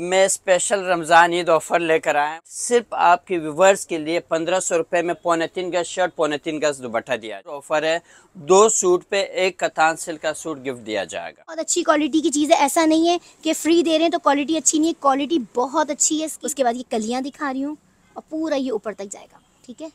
मैं special Ramzan Eid offer लेकर आया सिर्फ आपके व्यूवर्स के लिए पंद्रह सौ रुपये में पौने तीन गज शर्ट पौने तीन गज दुपट्टा दिया ऑफ़र है दो सूट पे एक कतान सिल का सूट गिफ्ट दिया जाएगा बहुत अच्छी क्वालिटी की चीज़ है ऐसा नहीं है कि फ्री दे रहे हैं तो क्वालिटी अच्छी नहीं है क्वालिटी बहुत अच्छी है उसके बाद ये कलियाँ दिखा रही हूँ और पूरा ये ऊपर तक जाएगा ठीक है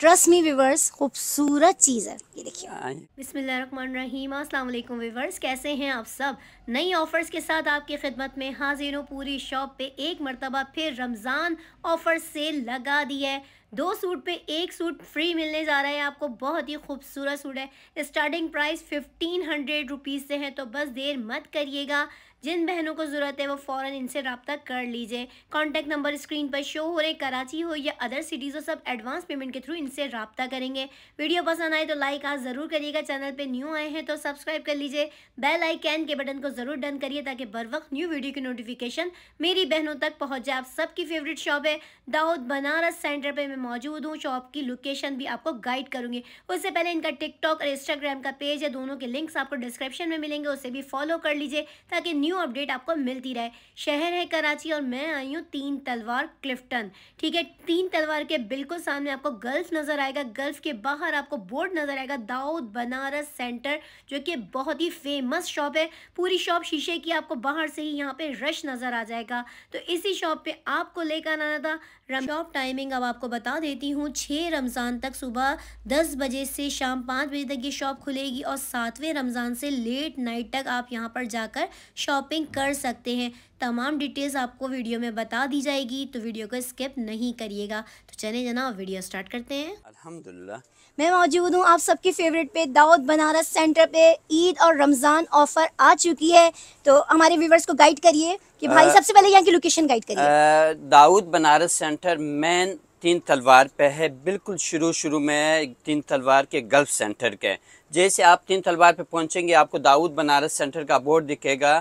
ट्रस्ट मी व्यूवर्स खूबसूरत चीज़ है ये देखिए हाँ, बिस्मिल्लाम अस्सलाम वालेकुम व्यूवर्स कैसे हैं आप सब नई ऑफ़र्स के साथ आपकी खिदमत में हाजिर हूँ पूरी शॉप पे एक मरतबा फिर रमज़ान ऑफ़र सेल लगा दी है दो सूट पे एक सूट फ्री मिलने जा रहा है आपको बहुत ही खूबसूरत सूट है starting price fifteen hundred rupees से है तो बस देर मत करिएगा जिन बहनों को ज़रूरत है वो फ़ौर इनसे रबता कर लीजिए कॉन्टैक्ट नंबर स्क्रीन पर शो हो रहे कराची हो या अदर सिटीज़ हो सब एडवांस पेमेंट के थ्रू इनसे रबता करेंगे वीडियो पसंद आए तो लाइक आज ज़रूर करिएगा चैनल पर न्यू आए हैं तो सब्सक्राइब कर लीजिए बेल आइकन के बटन को ज़रूर डन करिए ताकि बर वक्त न्यू वीडियो की नोटिफिकेशन मेरी बहनों तक पहुँच जाए आप सबकी फेवरेट शॉप है दाऊद बनारस सेंटर पर मैं मौजूद हूँ शॉप की लोकेशन भी आपको गाइड करूँगी उससे पहले इनका टिकटॉक और इंस्टाग्राम का पेज है दोनों के लिंक्स आपको डिस्क्रिप्शन में मिलेंगे उसे भी फॉलो कर लीजिए ताकि न्यू न्यू अपडेट आपको मिलती रहे शहर है कराची और मैं आई हूँ तीन तलवार क्लिफ्टन ठीक है तीन तलवार के बिल्कुल सामने आपको गल्फ नज़र आएगा गल्फ के बाहर आपको बोर्ड नज़र आएगा दाऊद बनारस सेंटर जो कि बहुत ही फेमस शॉप है पूरी शॉप शीशे की आपको बाहर से ही यहाँ पर रश नज़र आ जाएगा तो इसी शॉप पर आपको लेकर आना था शॉप टाइमिंग अब आपको बता देती हूँ छः रमज़ान तक सुबह दस बजे से शाम पाँच बजे तक ये शॉप खुलेगी और सातवें रमज़ान से लेट नाइट तक आप यहाँ पर जाकर शॉपिंग कर सकते हैं तमाम डिटेल्स आपको वीडियो में बता दी जाएगी तो वीडियो को स्किप नहीं करिएगा तो चले जना वीडियो स्टार्ट करते हैं अलहमदिल्ला मैं मौजूद हूँ आप सबकी फेवरेट पे दाऊद बनारस सेंटर पे ईद और रमज़ान ऑफर आ चुकी है तो हमारे व्यूवर्स को गाइड करिए कि भाई सबसे पहले यहाँ की लोकेशन गाइड करिए दाऊद बनारस सेंटर मेन तीन तलवार पे है बिल्कुल शुरू शुरू में तीन तलवार के गल्फ सेंटर के जैसे आप तीन तलवार पे पहुंचेंगे आपको दाऊद बनारस सेंटर का बोर्ड दिखेगा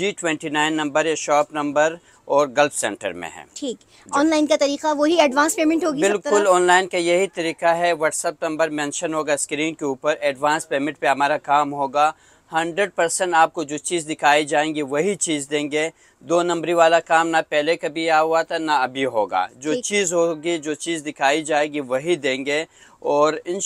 जी ट्वेंटी नाइन नंबर या शॉप नंबर और गल्फ सेंटर में है ठीक ऑनलाइन का तरीका वही एडवांस पेमेंट होगी बिल्कुल ऑनलाइन का यही तरीका है व्हाट्सअप नंबर मेंशन होगा स्क्रीन के ऊपर एडवांस पेमेंट पे हमारा काम होगा हंड्रेड परसेंट आपको जो चीज़ दिखाई जाएंगी वही चीज़ देंगे दो नंबरी वाला काम ना पहले कभी आया हुआ था ना अभी होगा जो चीज़ होगी जो चीज़ दिखाई जाएगी वही देंगे और इन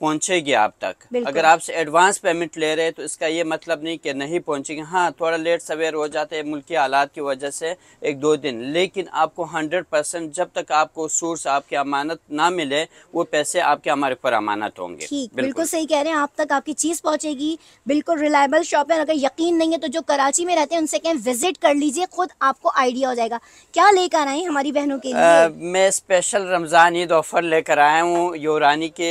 पहुंचेगी आप तक अगर आपसे एडवांस पेमेंट ले रहे हैं तो इसका ये मतलब नहीं कि नहीं पहुंचेगी हाँ थोड़ा लेट सवेर हो जाते हैं मुल्की हालात की वजह से एक दो दिन लेकिन आपको 100 परसेंट जब तक आपको सोर्स आपके अमानत ना मिले वो पैसे आपके हमारे पर अमानत होंगे बिल्कुल।, बिल्कुल सही कह रहे हैं आप तक आपकी चीज़ पहुँचेगी बिल्कुल रिलायबल शॉप है अगर यकीन नहीं है तो जो कराची में रहते हैं उनसे कहें विजिट कर लीजिए खुद आपको आइडिया हो जाएगा क्या लेकर आए हमारी बहनों के मैं स्पेशल रमज़ान ईद ऑफर लेकर आया हूँ यूरानी के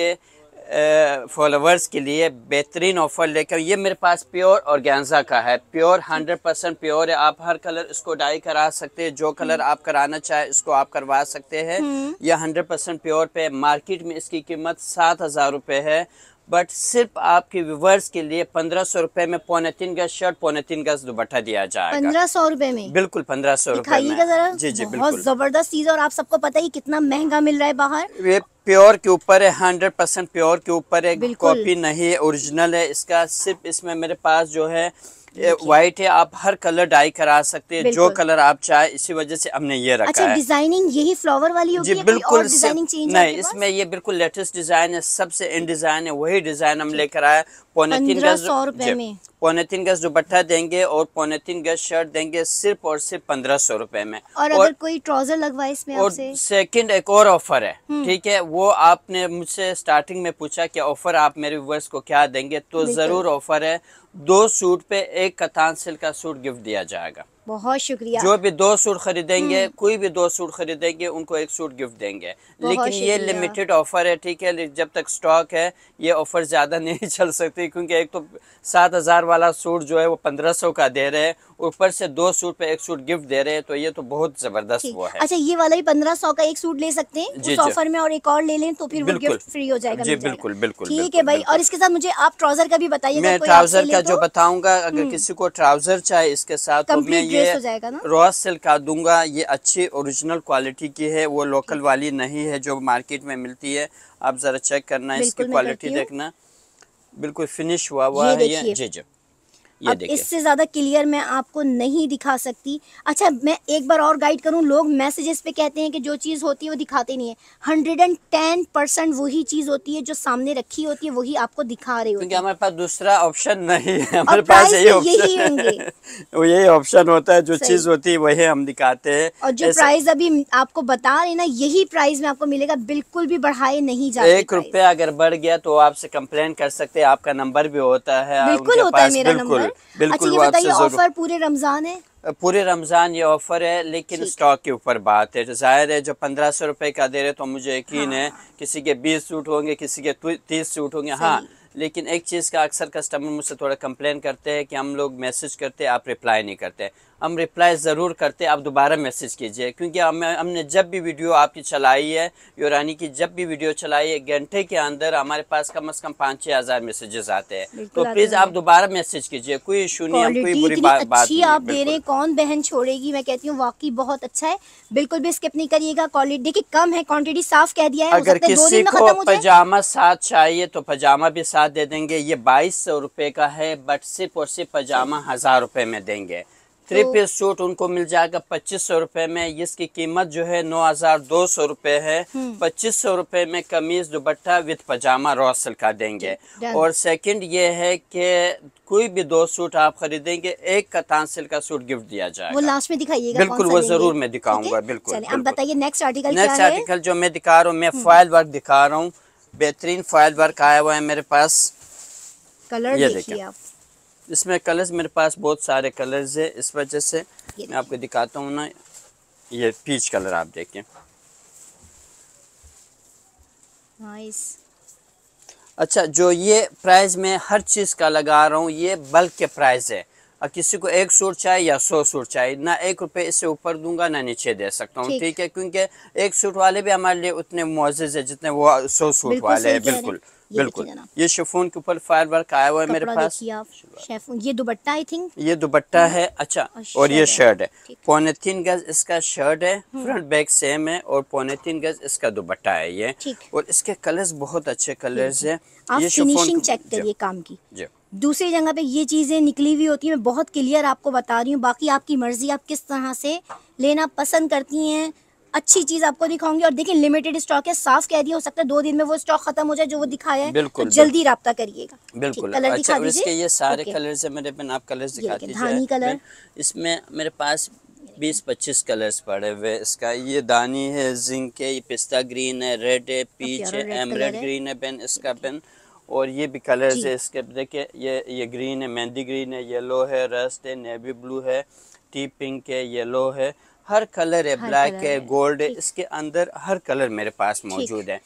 फॉलोवर्स के लिए बेहतरीन ऑफ़र लेकर ये मेरे पास प्योर और गैंजा का है प्योर हंड्रेड परसेंट प्योर है आप हर कलर इसको डाई करा सकते हैं जो कलर हम्म। आप कराना चाहे इसको आप करवा सकते हैं हम्म। यह हंड्रेड परसेंट प्योर पे मार्केट में इसकी कीमत सात हज़ार रुपये है बट सिर्फ आपके व्यूवर्स के लिए पंद्रह सौ रूपए में पौने तीन गज शर्ट पौने तीन गज दुपट्टा दिया जाएगा पंद्रह सौ रूपए में बिल्कुल पंद्रह सौ रूपये जी जी बहुत जबरदस्त चीज और आप सबको पता ही कितना महंगा मिल रहा है बाहर ये प्योर के ऊपर है हंड्रेड परसेंट प्योर के ऊपर है कॉपी नहीं है ओरिजिनल है इसका सिर्फ इसमें मेरे पास जो है व्हाइट है आप हर कलर डाई करा सकते हैं जो कलर आप चाहे इसी वजह से हमने ये रखा अच्छा, है डिजाइनिंग यही फ्लावर वाली होगी जी बिल्कुल नहीं इसमें ये बिल्कुल लेटेस्ट डिजाइन है सबसे इन डिजाइन है वही डिजाइन हम लेकर आए पौनेतीन गज रुपए में पौनेतीन गज दुपट्टा देंगे और पौनेतीन गज शर्ट देंगे सिर्फ और सिर्फ पंद्रह सौ रूपए में और, अगर कोई ट्राउजर लगवाए इसमें और सेकंड एक और ऑफर है हम्म। ठीक है वो आपने मुझसे स्टार्टिंग में पूछा कि ऑफर आप मेरे व्यूवर्स को क्या देंगे तो जरूर ऑफर है दो सूट पे एक कथान सिल्क का सूट गिफ्ट दिया जाएगा बहुत शुक्रिया जो भी दो सूट खरीदेंगे हम्म। कोई भी दो सूट खरीदेंगे उनको एक सूट गिफ्ट देंगे लेकिन ये लिमिटेड ऑफर है ठीक है जब तक स्टॉक है ये ऑफर ज़्यादा नहीं चल सकती क्योंकि एक तो सात हज़ार वाला सूट जो है वो पंद्रह सौ का दे रहे हैं ऊपर से दो सूट पे एक सूट गिफ्ट दे रहे हैं तो ये तो बहुत जबरदस्त वो है अच्छा ये वाला भी पंद्रह सौ का एक सूट ले सकते हैं उस ऑफर में और एक और ले लें तो फिर वो गिफ्ट फ्री हो जाएगा जी बिल्कुल बिल्कुल ठीक है भाई और इसके साथ मुझे आप ट्राउजर का भी बताइए मैं ट्राउजर का जो बताऊंगा अगर हम्म। किसी को ट्राउजर चाहिए इसके साथ तो ड्रेस हो जाएगा ना रॉस सिल्क का दूंगा ये अच्छी ओरिजिनल क्वालिटी की है वो लोकल वाली नहीं है जो मार्केट में मिलती है आप जरा चेक करना इसकी क्वालिटी देखना बिल्कुल फिनिश हुआ हुआ है ये जी जी ये अब इससे ज़्यादा क्लियर मैं आपको नहीं दिखा सकती अच्छा मैं एक बार और गाइड करूं लोग मैसेजेस पे कहते हैं कि जो चीज़ होती है वो दिखाते नहीं है हंड्रेड एंड टेन परसेंट वही चीज़ होती है जो सामने रखी होती है वही आपको दिखा रहे होती है हमारे पास दूसरा ऑप्शन नहीं है हमारे पास यही होंगे यही ऑप्शन होता है जो चीज होती है वही हम दिखाते हैं और जो प्राइस अभी आपको बता रहे ना यही प्राइस में आपको मिलेगा बिल्कुल भी बढ़ाए नहीं जाते एक रुपया अगर बढ़ गया तो आपसे कम्प्लेन कर सकते हैं आपका नंबर भी होता है बिल्कुल होता है मेरा नंबर बिल्कुल ऑफर अच्छा, पूरे रमजान है पूरे रमज़ान ये ऑफ़र है लेकिन स्टॉक के ऊपर बात है जाहिर है जो पंद्रह सौ रुपए का दे रहे तो मुझे यकीन हाँ। है किसी के बीस सूट होंगे किसी के तीस सूट होंगे हाँ लेकिन एक चीज़ का अक्सर कस्टमर मुझसे थोड़ा कंप्लेन करते हैं कि हम लोग मैसेज करते हैं आप रिप्लाई नहीं करते हम रिप्लाई ज़रूर करते आप दोबारा मैसेज कीजिए क्योंकि हम हमने जब भी वीडियो आपकी चलाई है यूरानी की जब भी वीडियो चलाई है घंटे के अंदर हमारे पास कम अज़ कम पाँच छः हज़ार मैसेजेस आते हैं तो प्लीज़ आप दोबारा मैसेज कीजिए कोई इशू नहीं है कोई बुरी बात बात आप दे रहे हैं कौन बहन छोड़ेगी मैं कहती हूँ वाकई बहुत अच्छा है बिल्कुल भी स्किप नहीं करिएगा क्वालिटी देखिए कम है क्वान्टिटी साफ कह दिया है अगर किसी को पजामा साथ चाहिए तो पजामा भी साथ दे देंगे ये बाईस सौ रुपये का है बट सिर्फ और सिर्फ पजामा हज़ार रुपये में देंगे थ्री पीस सूट उनको मिल जाएगा पच्चीस सौ रूपये में इसकी कीमत जो है नौ हजार दो सौ रूपये है हम्म। पच्चीस सौ रूपये में कमीज दुपट्टा विद पजामा रॉ का देंगे और सेकंड ये है कि कोई भी दो सूट आप खरीदेंगे एक का तानसिल का सूट गिफ्ट दिया जाएगा वो लास्ट में दिखाइएगा बिल्कुल वो जरूर मैं दिखाऊंगा बिल्कुल आप बताइए नेक्स्ट आर्टिकल नेक्स्ट आर्टिकल जो मैं दिखा रहा हूँ मैं फॉल हम्म। वर्क दिखा रहा हूँ बेहतरीन फॉल वर्क आया हुआ है मेरे पास कलर देखिए आप इसमें कलर्स मेरे पास बहुत सारे कलर्स है इस वजह से मैं आपको दिखाता हूँ ना ये पीच कलर आप देखें अच्छा जो ये प्राइस में हर चीज़ का लगा रहा हूँ ये बल्क के प्राइस है अब किसी को एक सूट चाहिए या सौ सूट चाहिए ना एक रुपये इससे ऊपर दूंगा ना नीचे दे सकता हूँ ठीक है क्योंकि एक सूट वाले भी हमारे लिए उतने मुआजिज है जितने वो सौ सूट वाले हैं बिल्कुल बिल्कुल ये शेफोन के ऊपर फायर वर्क आया हुआ है मेरे पास ये दुबट्टा आई थिंक ये दुबट्टा हाँ। है अच्छा और, ये शर्ट है पोनेथीन गज इसका शर्ट है फ्रंट बैक सेम है और पोनेथीन गज इसका दुबट्टा है ये और इसके कलर्स बहुत अच्छे कलर्स है ये फिनिशिंग चेक करिए काम की दूसरी जगह पे ये चीज़ें निकली हुई होती है मैं बहुत क्लियर आपको बता रही हूँ बाकी आपकी मर्जी आप किस तरह से लेना पसंद करती हैं अच्छी चीज आपको दिखाऊंगी और देखिए लिमिटेड स्टॉक है साफ कह दिया हो सकता है दो दिन में वो स्टॉक खत्म हो जाए जो वो दिखाया है तो बिल्कुल तो जल्दी रहा करिएगा बिल्कुल कलर अच्छा, दिखा ये सारे कलर है मेरे पे आप कलर दिखाती धानी कलर इसमें मेरे पास बीस पच्चीस कलर पड़े हुए इसका ये दानी है जिंक है पिस्ता ग्रीन है रेड है पीच है एमरेड ग्रीन है पेन इसका पेन और ये भी कलर्स है इसके देखिए ये ये ग्रीन है मेहंदी ग्रीन है येलो है रस्ट है नेवी ब्लू है टी पिंक है येलो है हर कलर है ब्लैक है गोल्ड है इसके अंदर हर कलर मेरे पास मौजूद है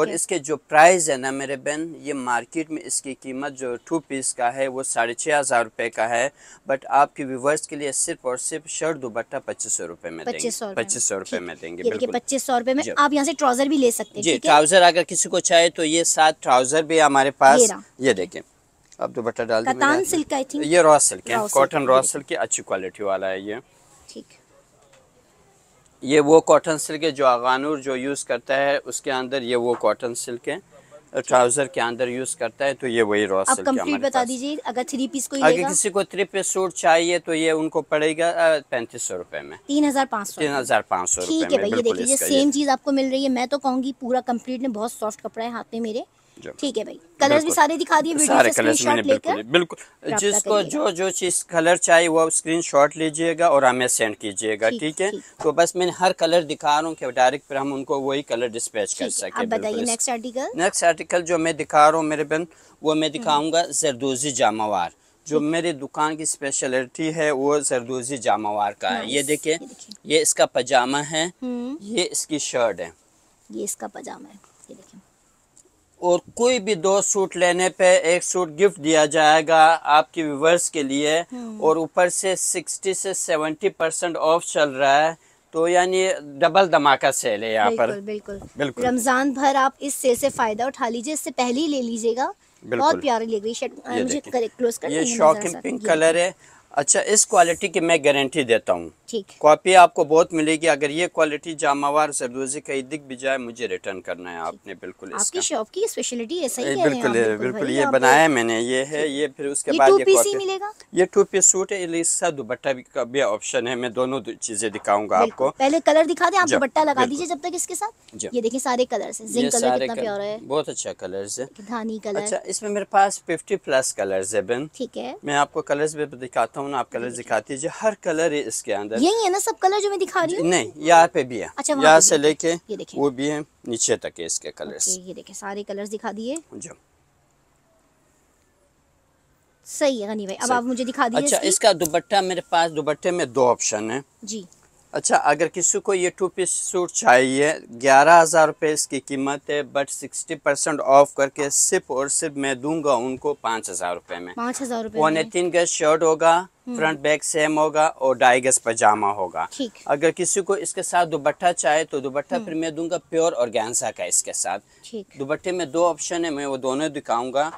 और है। इसके जो प्राइस है ना मेरे बहन ये मार्केट में इसकी कीमत जो टू पीस का है वो साढ़े छः हज़ार रुपये का है बट आपके व्यूवर्स के लिए सिर्फ और सिर्फ शर्ट दुपट्टा पच्चीस सौ रुपये में पच्चीस सौ रुपये में देंगे पच्चीस सौ रुपये में आप यहाँ से ट्राउजर भी ले सकते हैं जी ट्राउजर अगर किसी को चाहे तो ये सात ट्राउजर भी हमारे पास ये देखें अब दुपट्टा डाल सिल्क ये रॉ सिल्क है कॉटन रॉ सिल्क की अच्छी क्वालिटी वाला है ये ठीक है ये वो कॉटन सिल्क है जो आगानूर जो यूज़ करता है उसके अंदर ये वो कॉटन सिल्क है ट्राउजर के अंदर यूज करता है तो ये वही रॉ सिल्क कंप्लीट बता दीजिए अगर थ्री पीस को अगर किसी को थ्री पीस सूट चाहिए तो ये उनको पड़ेगा पैंतीस सौ रुपए में तीन हजार पाँच सौ तीन हजार पाँच सौ ठीक है भैया देखिए सेम चीज आपको मिल रही है मैं तो कहूँगी पूरा कम्प्लीट बहुत सॉफ्ट कपड़ा है हाथ में मेरे ठीक है भाई कलर भी सारे दिखा दिए सारे कलर मैंने बिल्कुल बिल्कुल जिसको जो जो चीज कलर चाहिए वो स्क्रीन शॉट लीजिएगा और हमें सेंड कीजिएगा ठीक है तो बस मैंने हर कलर दिखा रहा हूँ कि डायरेक्ट फिर हम उनको वही कलर डिस्पैच कर सके बताइए नेक्स्ट आर्टिकल नेक्स्ट आर्टिकल जो मैं दिखा रहा हूँ मेरे बहन वो मैं हम्म। दिखाऊंगा जरदोजी जामावार जो मेरी दुकान की स्पेशलिटी है वो सरदोजी जामावार का है ये देखिए ये इसका पजामा है हम्म। ये इसकी शर्ट है ये इसका पजामा है और कोई भी दो सूट लेने पे एक सूट गिफ्ट दिया जाएगा आपके व्यूवर्स के लिए हम्म। और ऊपर से 60 से 70 परसेंट ऑफ चल रहा है तो यानी डबल धमाका सेल है यहाँ पर बिल्कुल बिल्कुल रमजान भर आप इस सेल से फायदा उठा लीजिए इससे पहले ही ले लीजिएगा बहुत प्यारी लग रही शर्ट ये शॉकिंग पिंक कलर है अच्छा इस क्वालिटी की मैं गारंटी देता हूँ ठीक कॉपी आपको बहुत मिलेगी अगर ये क्वालिटी जामावार सरदोजी भी जाए मुझे रिटर्न करना है आपने बिल्कुल आपकी शॉप की स्पेशलिटी है बिल्कुल है, बिल्कुल, बिल्कुल ये बनाया मैंने ये है ये फिर उसके बाद ये कॉपी मिलेगा ये टू पीस सूट है इसका दुपट्टा का भी ऑप्शन है मैं दोनों चीजें दिखाऊंगा आपको पहले कलर दिखा दें आप दुपट्टा लगा दीजिए जब तक इसके साथ ये देखिए सारे कलर है बहुत अच्छा कलर है धानी कलर अच्छा इसमें मेरे पास फिफ्टी प्लस कलर है ठीक है मैं आपको कलर भी दिखाता हूँ आप कलर दिखा दीजिए हर कलर है इसके अंदर यही है ना सब कलर जो मैं दिखा रही हूँ नहीं यहाँ पे भी है अच्छा यहाँ से लेके ये देखे वो भी है नीचे तक है इसके कलर ये देखे सारे कलर दिखा दिए जो सही है गनी भाई अब आप मुझे दिखा दीजिए अच्छा इसका दुपट्टा मेरे पास दुपट्टे में दो ऑप्शन है जी अच्छा अगर किसी को ये टू पीस सूट चाहिए ग्यारह हज़ार रुपये इसकी कीमत है बट सिक्सटी परसेंट ऑफ करके सिर्फ और सिर्फ मैं दूंगा उनको पाँच हज़ार रुपये में पाँच हज़ार रुपये पौने तीन गज शर्ट होगा हम्म। फ्रंट बैक सेम होगा और डाइगस पजामा होगा अगर किसी को इसके साथ दुबट्टा चाहे तो दुबट्टा हम्म। फिर मैं दूंगा प्योर और का इसके साथ दुबट्टे में दो ऑप्शन है मैं वो दोनों दिखाऊंगा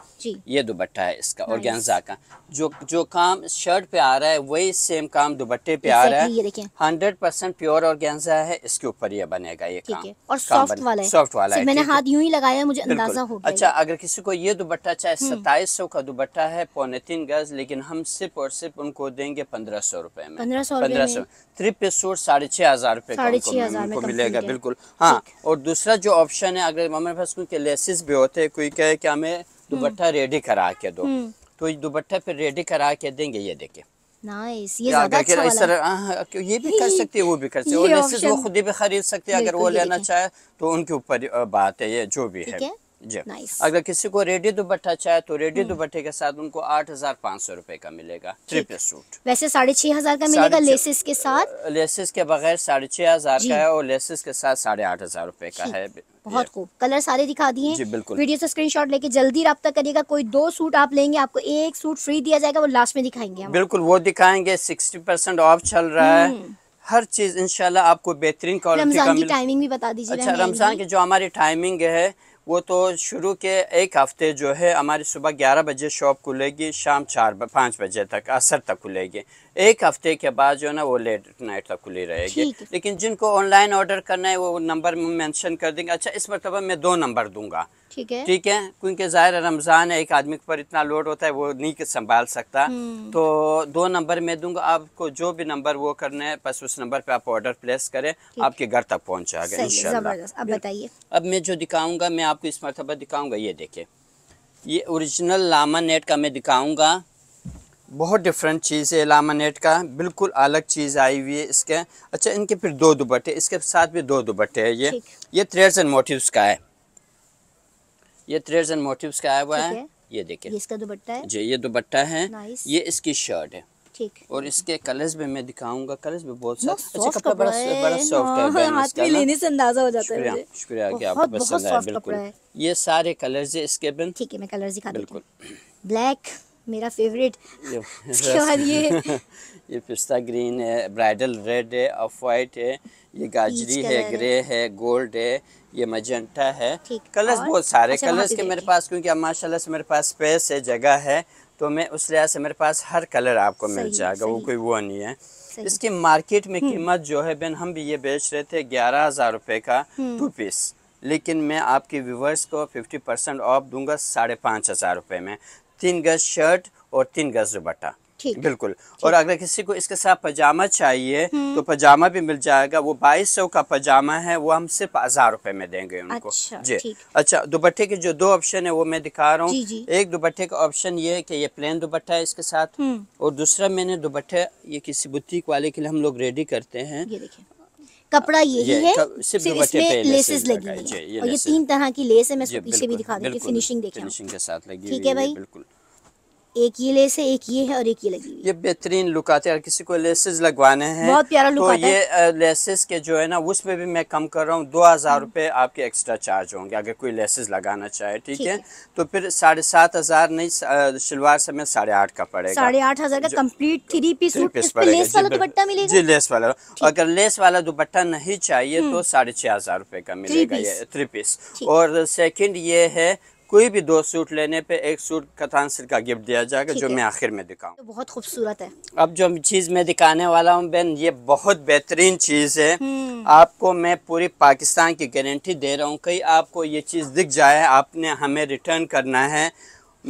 ये दुबट्टा है इसका और का जो जो काम शर्ट पे आ रहा है वही सेम काम दुबट्टे पे आ रहा है हंड्रेड परसेंट प्योर और है इसके ऊपर ये बनेगा ये काम और सॉफ्ट वाला सॉफ्ट वाला है मैंने हाथ यूं ही लगाया मुझे अंदाजा हो अच्छा अगर किसी को ये दुबट्टा चाहे हम्म। सताईस सौ का दुबट्टा है पौने तीन गज लेकिन हम सिर्फ और सिर्फ उनको देंगे पंद्रह सौ रुपए में पंद्रह सौ पंद्रह थ्री पीस सूट साढ़े छह हजार रूपए उनको मिलेगा बिल्कुल हाँ और दूसरा जो ऑप्शन है अगर हमारे पास कोई लेसेस भी होते हैं कोई कहे कि हमें दुपट्टा रेडी हम्म। करा के दो हम्म। तो दुपट्टा फिर रेडी करा के देंगे ये देखे नाइस ये अच्छा हाँ, हाँ, ये भी कर सकते हैं वो भी कर सकते हैं वो खुद भी खरीद सकते हैं अगर वो लेना चाहे तो उनके ऊपर बात है ये जो भी है जी अगर किसी को रेडी दुपट्टा चाहे तो रेडी हम्म। दुपट्टे के साथ उनको आठ हजार पाँच सौ रूपए का मिलेगा ट्रिपल सूट वैसे साढ़े छह हजार का मिलेगा लेसिस के साथ लेसिस के बगैर साढ़े छह हजार का है और लेसिस के साथ साढ़े आठ हजार रूपए का है बहुत खूब कलर सारे दिखा दिए जी बिल्कुल वीडियो से स्क्रीनशॉट लेके जल्दी रब्ता करिएगा कोई दो सूट आप लेंगे आपको एक सूट फ्री दिया जाएगा वो लास्ट में दिखाएंगे बिल्कुल वो दिखाएंगे सिक्सटी परसेंट ऑफ चल रहा है हम्म। हर चीज इनशाला आपको बेहतरीन क्वालिटी का टाइमिंग भी बता दीजिए अच्छा रमजान की जो हमारी टाइमिंग है वो तो शुरू के एक हफ़्ते जो है हमारी सुबह ग्यारह बजे शॉप खुलेगी शाम चार पाँच बजे तक असर तक खुलेगी एक हफ्ते के बाद जो है ना वो लेट नाइट तक खुली रहेगी लेकिन जिनको ऑनलाइन ऑर्डर करना है वो नंबर मेंशन कर देंगे अच्छा इस मरतबा मैं दो नंबर दूंगा ठीक है ठीक है क्योंकि ज़ाहिर रमज़ान है एक आदमी पर इतना लोड होता है वो नहीं संभाल सकता हम्म। तो दो नंबर मैं दूंगा आपको जो भी नंबर वो करना है बस उस नंबर पे आप ऑर्डर प्लेस करें आपके घर तक पहुँच जाएगा इन बताइए अब मैं जो दिखाऊंगा मैं आपको इस मरतबा दिखाऊंगा ये देखे ये ओरिजिनल लामा नेट का मैं दिखाऊंगा बहुत डिफरेंट चीज़ है लामानेट का बिल्कुल अलग चीज़ आई हुई है इसके अच्छा इनके फिर दो दुपट्टे इसके साथ भी दो दुपट्टे हैं ये ये थ्रेड्स एंड मोटिव्स का है ये थ्रेड्स एंड मोटिव्स का आया हुआ है ये देखिए इसका दुपट्टा है जी ये दुपट्टा है ये इसकी शर्ट है ठीक और इसके कलर्स भी मैं दिखाऊंगा कलर्स भी बहुत सारे अच्छा कपड़ा बड़ा बड़ा सॉफ्ट है हाँ, हाथ में लेने से अंदाजा हो जाता है मुझे शुक्रिया कि आपको पसंद आया बिल्कुल ये सारे कलर्स है इसके बिन ठीक है मैं कलर्स दिखा बिल्कुल ब्लैक मेरा फेवरेट इसके बाद ये ये पिस्ता ग्रीन है ब्राइडल रेड है ऑफ वाइट है ये गाजरी है ग्रे है है गोल्ड है ये मजेंटा है कलर्स बहुत सारे अच्छा, कलर्स के मेरे पास क्योंकि माशाल्लाह से मेरे पास स्पेस है जगह है तो मैं उस लिहाज से मेरे पास हर कलर आपको मिल जाएगा वो कोई वो नहीं है इसकी मार्केट में हम्म। कीमत जो है बेन हम भी ये बेच रहे थे ग्यारह हज़ार रुपये का टू हम्म। पीस लेकिन मैं आपके व्यूवर्स को 50 परसेंट ऑफ दूंगा साढ़े पाँच हज़ार रुपये में तीन गज शर्ट और तीन गज दुपट्टा बिल्कुल और अगर किसी को इसके साथ पजामा चाहिए हम्म। तो पजामा भी मिल जाएगा वो बाईस सौ का पजामा है वो हम सिर्फ हजार रुपए में देंगे उनको अच्छा, जी अच्छा दुपट्टे के जो दो ऑप्शन है वो मैं दिखा रहा हूँ एक दुपट्टे का ऑप्शन ये है कि ये प्लेन दुपट्टा है इसके साथ हम्म। और दूसरा मैंने दुपट्टे ये किसी बुटीक वाले के लिए हम लोग रेडी करते हैं कपड़ा हाँ, यही है सिर्फ इसमें लेसेस लगी हुई है और ये तीन तरह की लेस है मैं इसको पीछे भी दिखा दूँ फिनिशिंग देखिए ठीक है भाई बिल्कुल एक ये लेस है एक ये है और एक ये लगी ये बेहतरीन लुक आते हैं किसी को लेसेस लगवाने हैं बहुत प्यारा लुक तो आता ये है। लेसेस के जो है ना उसमें भी मैं कम कर रहा हूँ दो हजार हम्म। रूपए आपके एक्स्ट्रा चार्ज होंगे अगर कोई लेसेस लगाना चाहे ठीक, है? तो फिर साढ़े सात हजार नहीं शलवार समय साढ़े आठ का पड़ेगा साढ़े आठ हजार का कम्प्लीट थ्री पीस लेस वाला दुपट्टा मिलेगा जी लेस वाला अगर लेस वाला दुपट्टा नहीं चाहिए हम्म। तो साढ़े छह हजार रूपए का मिलेगा ये थ्री पीस और सेकेंड ये है कोई भी दो सूट लेने पे एक सूट कथान सिर का गिफ्ट दिया जाएगा जो मैं आखिर में दिखाऊँ तो बहुत खूबसूरत है अब जो चीज मैं दिखाने वाला हूँ बेन ये बहुत बेहतरीन चीज है हम्म। आपको मैं पूरी पाकिस्तान की गारंटी दे रहा हूँ कहीं आपको ये चीज दिख जाए आपने हमें रिटर्न करना है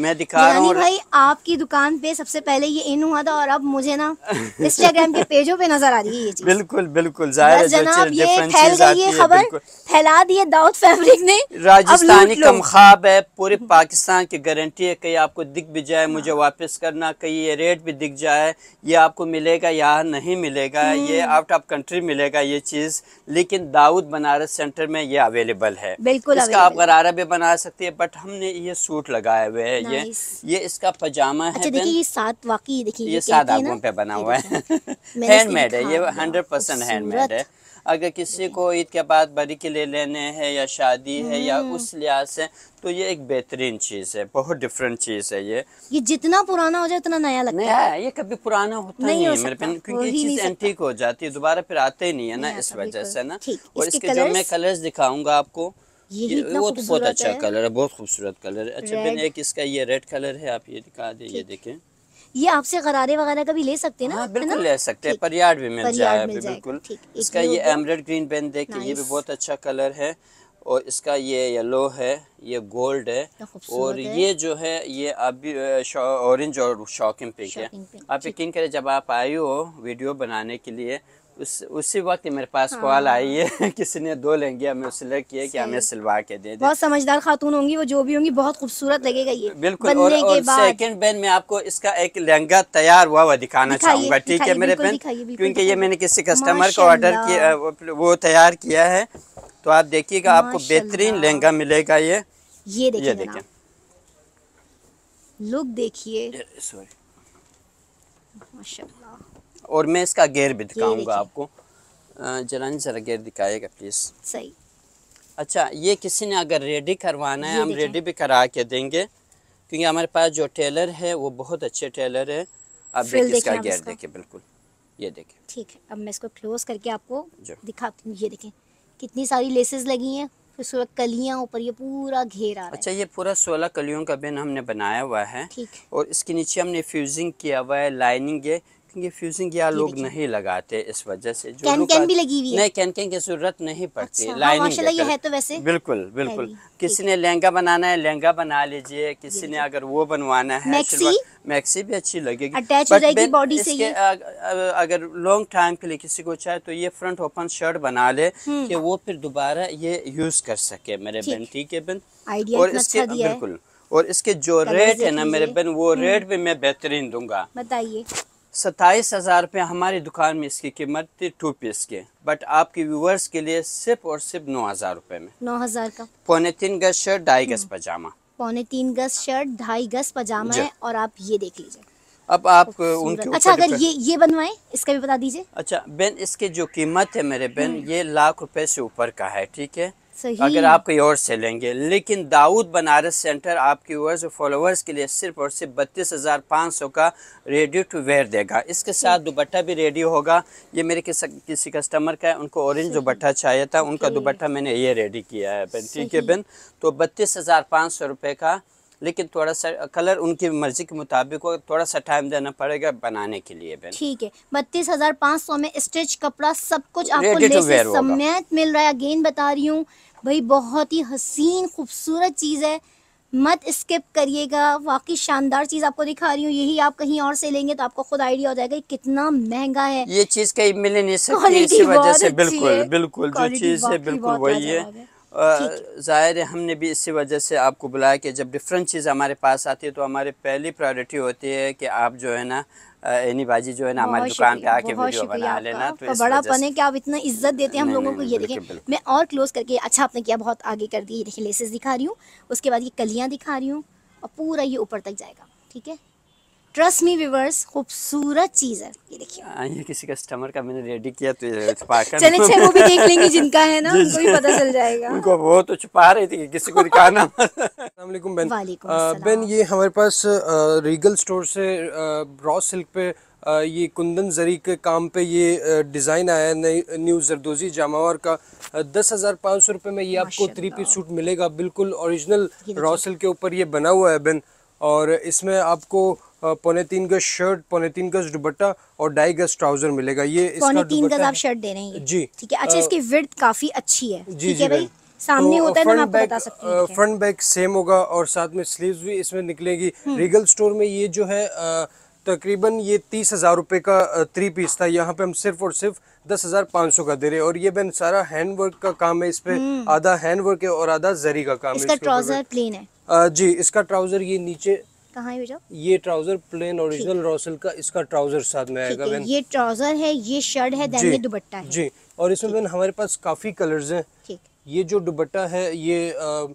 मैं दिखा रहा हूँ भाई आपकी दुकान पे सबसे पहले ये इन हुआ था और अब मुझे ना इंस्टाग्राम के पेजों पे नजर आ रही है ये चीज बिल्कुल बिल्कुल जाहिर जनाब ये फैल गई ये खबर फैला दी है दाऊद फैब्रिक ने राजस्थानी कम खाब है पूरे पाकिस्तान की गारंटी है कहीं आपको दिख भी जाए मुझे हाँ। वापस करना कहीं ये रेट भी दिख जाए ये आपको मिलेगा यहाँ नहीं मिलेगा ये आउट ऑफ कंट्री मिलेगा ये चीज लेकिन दाऊद बनारस सेंटर में ये अवेलेबल है बिल्कुल आप गरारा भी बना सकते हैं बट हमने ये सूट लगाए हुए है ये ये इसका पजामा है अच्छा देखिए ये सात वाकई देखिए ये, ये सात आगों पे बना हुआ है हैंडमेड है ये हंड्रेड परसेंट हैंडमेड है अगर किसी को ईद के बाद बड़ी के लिए लेने हैं या शादी है या हम्म। उस लिहाज से तो ये एक बेहतरीन चीज़ है बहुत डिफरेंट चीज़ है ये ये जितना पुराना हो जाए उतना नया लगता नया है ये कभी पुराना होता नहीं, नहीं हो मेरे पेन क्योंकि ये चीज़ एंटीक हो जाती है दोबारा फिर आते ही नहीं है ना इस वजह से ना और इसके जो मैं कलर्स दिखाऊंगा आपको ये, वो तो बहुत अच्छा है। कलर है बहुत खूबसूरत कलर है अच्छा मैंने एक इसका ये रेड कलर है आप ये दिखा दे ये देखें ये आपसे गरारे वगैरह का भी ले सकते हैं ना हाँ, बिल्कुल ले सकते हैं परियाड भी मिल जाए अभी बिल्कुल इसका ये एमरेड ग्रीन पेन देखिए ये भी बहुत अच्छा कलर है और इसका ये येलो है ये गोल्ड है और ये जो है ये अभी ऑरेंज और शॉकिंग पिंक है आप यकीन करें जब आप आई हो वीडियो बनाने के लिए उस उसी वक्त मेरे पास हाँ। कॉल आई हाँ। है किसी ने दो लेंगे हमें सिलेक्ट किया कि हमें सिलवा के दे दे बहुत समझदार खातून होंगी वो जो भी होंगी बहुत खूबसूरत लगेगा ये बिल्कुल और, और सेकंड बहन मैं आपको इसका एक लहंगा तैयार हुआ हुआ दिखाना चाहूंगा ठीक है मेरे बहन क्योंकि ये मैंने किसी कस्टमर को ऑर्डर किया वो तैयार किया है तो आप देखिएगा आपको बेहतरीन लहंगा मिलेगा ये ये देखिए लुक देखिए सॉरी माशाल्लाह और मैं इसका गेयर भी हाँ, दिखाऊंगा आपको जलानी ज़रा गेयर दिखाएगा प्लीज़ सही अच्छा ये किसी ने अगर रेडी करवाना है हम रेडी भी करा के देंगे क्योंकि हमारे पास जो टेलर है वो बहुत अच्छे टेलर है आप देखिए इसका गेयर देखिए बिल्कुल ये देखें ठीक है अब मैं इसको क्लोज करके आपको दिखाती हूँ ये देखें कितनी सारी लेसेस लगी हैं फिर सोलह ऊपर ये पूरा घेर आ है अच्छा ये पूरा सोलह कलियों का बिन हमने बनाया हुआ है और इसके नीचे हमने फ्यूजिंग किया हुआ है लाइनिंग है ये फ्यूजिंग या लोग नहीं लगाते इस वजह से जो कैन कैन भी लगी हुई है नहीं कैन कैन की जरूरत नहीं पड़ती अच्छा, लाइनिंग हाँ, ये है तो वैसे बिल्कुल बिल्कुल किसी ने लहंगा बनाना है लहंगा बना लीजिए किसी ने अगर वो बनवाना है मैक्सी मैक्सी भी अच्छी लगेगी अटैच हो जाएगी बॉडी से ये अगर लॉन्ग टाइम के लिए किसी को चाहे तो ये फ्रंट ओपन शर्ट बना ले हम्म। कि वो फिर दोबारा ये यूज कर सके मेरे बहन ठीक है बहन और इसके अच्छा बिल्कुल और इसके जो रेट है ना मेरे बहन वो रेट हम्म। भी मैं बेहतरीन दूंगा बताइए सत्ताईस हज़ार रुपये हमारी दुकान में इसकी कीमत थी टू पीस के बट आपके व्यूवर्स के लिए सिर्फ और सिर्फ नौ हज़ार रुपये में नौ हज़ार का पौने तीन गज शर्ट ढाई गज हम्म। पजामा पौने तीन गज शर्ट ढाई गज पजामा है और आप ये देख लीजिए अब आप उनके अच्छा अगर ये ये बनवाए इसका भी बता दीजिए अच्छा बेन इसके जो कीमत है मेरे बेन हम्म। ये लाख रुपए से ऊपर का है ठीक है सही अगर आप कहीं और से लेंगे लेकिन दाऊद बनारस सेंटर आपके व्यूअर्स और फॉलोअर्स के लिए सिर्फ और सिर्फ बत्तीस हज़ार पाँच सौ का रेडी टू वेयर देगा इसके साथ दुपट्टा भी रेडी होगा ये मेरे किस, किसी कस्टमर का है उनको ऑरेंज दुपट्टा चाहिए था उनका दुपट्टा मैंने ये रेडी किया है ठीक है बिन तो बत्तीस हज़ार पाँच सौ रुपये का लेकिन थोड़ा सा कलर उनकी मर्जी के मुताबिक थोड़ा सा टाइम देना पड़ेगा बनाने के लिए ठीक है बत्तीस हजार पाँच सौ में स्टिच कपड़ा सब कुछ आपको समेत मिल रहा है अगेन बता रही हूँ भाई बहुत ही हसीन खूबसूरत चीज़ है मत स्किप करिएगा वाकई शानदार चीज़ आपको दिखा रही हूँ यही आप कहीं और से लेंगे तो आपको खुद आइडिया हो जाएगा कितना महंगा है ये चीज़ कहीं मिल नहीं सकती इसी वजह से बिल्कुल बिल्कुल जो चीज़ है बिल्कुल वही है ज़ाहिर है हमने भी इसी वजह से आपको बुलाया कि जब डिफरेंट चीज़ हमारे पास आती है तो हमारी पहली प्रायोरिटी होती है कि आप जो है ना एनी बाजी जो है ना हमारी दुकान पे आके वीडियो बना लेना तो पन है कि आप इतना इज्जत देते हैं हम लोगों को ये देखें मैं और क्लोज करके अच्छा आपने किया बहुत आगे कर दी देखिए लेसेस दिखा रही हूँ उसके बाद ये कलियाँ दिखा रही हूँ और पूरा ये ऊपर तक जाएगा ठीक है ट्रस्ट मी व्यूवर्स खूबसूरत चीज है ये देखिए हाँ, ये किसी कस्टमर का मैंने रेडी किया तो छुपा चले छह वो भी देख लेंगे जिनका है ना उनको भी पता चल जाएगा उनको वो तो छुपा रही थी कि किसी को दिखाना वालेकुम बेन बेन ये हमारे पास रीगल स्टोर से रॉ सिल्क पे आ, ये कुंदन जरी के काम पे ये डिज़ाइन आया है न्यू जरदोजी जामावर का दस हज़ार पाँच सौ रुपये में ये आपको थ्री पीस सूट मिलेगा बिल्कुल ओरिजिनल रॉ के ऊपर ये बना हुआ है बेन और इसमें आपको पौने तीन गज शर्ट पौने तीन गज दुबट्टा और ढाई गज ट्राउजर मिलेगा ये पौने तीन गज आप शर्ट दे रहे हैं जी ठीक है अच्छा इसकी विर्थ काफी अच्छी है जी जी भाई सामने तो होता है ना तो बता सकते हैं फ्रंट बैक सेम होगा और साथ में स्लीव्स भी इसमें निकलेगी रिगल स्टोर में ये जो है तकरीबन ये तीस हज़ार रूपए का थ्री पीस था यहाँ पे हम सिर्फ और सिर्फ दस हज़ार पाँच सौ का दे रहे हैं और ये बहन सारा हैंड वर्क का काम है इसपे हम्म। आधा हैंड वर्क है और आधा जरी का काम इसका है इसका ट्राउजर प्लेन है जी इसका ट्राउजर ये नीचे कहाँ है ये ट्राउजर प्लेन ओरिजिनल रोसल का इसका ट्राउजर साथ में आएगा बहन ये ट्राउजर है ये शर्ट है जी, ये है जी और इसमें बहन हमारे पास काफी कलर्स हैं ये जो दुबट्टा है ये आ,